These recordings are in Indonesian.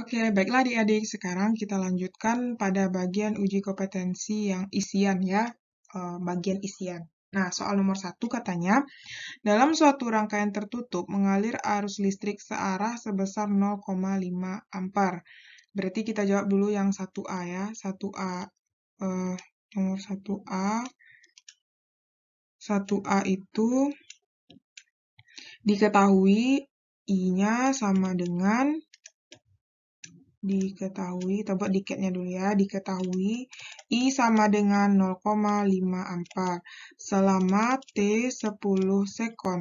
Oke, baiklah adik-adik. Sekarang kita lanjutkan pada bagian uji kompetensi yang isian ya, eh, bagian isian. Nah, soal nomor satu katanya, dalam suatu rangkaian tertutup mengalir arus listrik searah sebesar 0,5 ampere. Berarti kita jawab dulu yang 1A ya, 1A eh, nomor 1A. 1A itu diketahui I-nya sama dengan diketahui, kita buat diketnya dulu ya, diketahui I sama dengan 0,5 ampere selama T 10 sekon.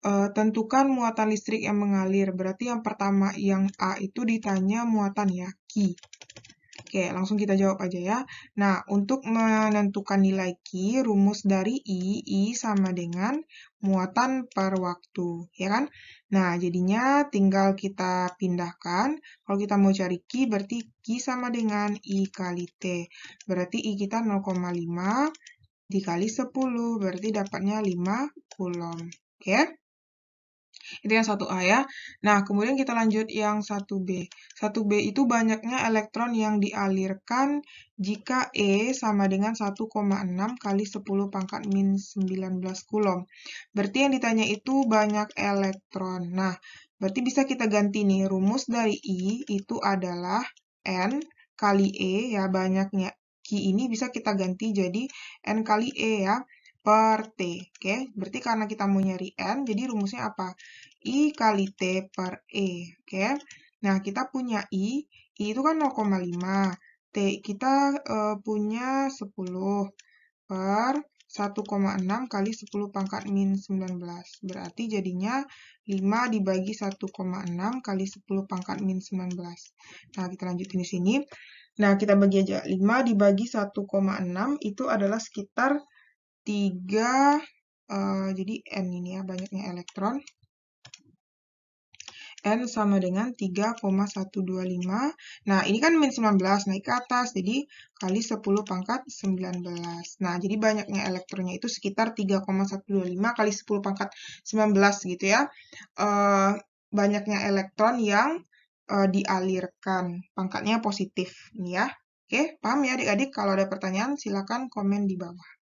E, tentukan muatan listrik yang mengalir, berarti yang pertama yang A itu ditanya muatan ya, Q. Oke, langsung kita jawab aja ya. Nah, untuk menentukan nilai Q, rumus dari I, I sama dengan muatan per waktu, ya kan? Nah, jadinya tinggal kita pindahkan. Kalau kita mau cari Q, berarti Q sama dengan I kali T. Berarti I kita 0,5 dikali 10, berarti dapatnya 5 kulom. Oke? Itu yang satu a ya. Nah, kemudian kita lanjut yang satu b Satu b itu banyaknya elektron yang dialirkan jika E sama dengan 1,6 kali 10 pangkat min 19 kulom. Berarti yang ditanya itu banyak elektron. Nah, berarti bisa kita ganti nih. Rumus dari I itu adalah N kali E ya banyaknya Q ini bisa kita ganti jadi N kali E ya per T. Oke, okay? berarti karena kita mau nyari N, jadi rumusnya apa? I kali T per E. Oke. Okay? Nah, kita punya I. I itu kan 0,5. T kita uh, punya 10 per 1,6 kali 10 pangkat min 19. Berarti jadinya 5 dibagi 1,6 kali 10 pangkat min 19. Nah, kita lanjutin di sini. Nah, kita bagi aja. 5 dibagi 1,6 itu adalah sekitar 3, uh, eh, jadi N ini ya, banyaknya elektron. N sama dengan 3,125. Nah, ini kan min 19 naik ke atas, jadi kali 10 pangkat 19. Nah, jadi banyaknya elektronnya itu sekitar 3,125 kali 10 pangkat 19 gitu ya. E, banyaknya elektron yang e, dialirkan, pangkatnya positif. Ini ya. Oke, paham ya adik-adik? Kalau ada pertanyaan, silakan komen di bawah.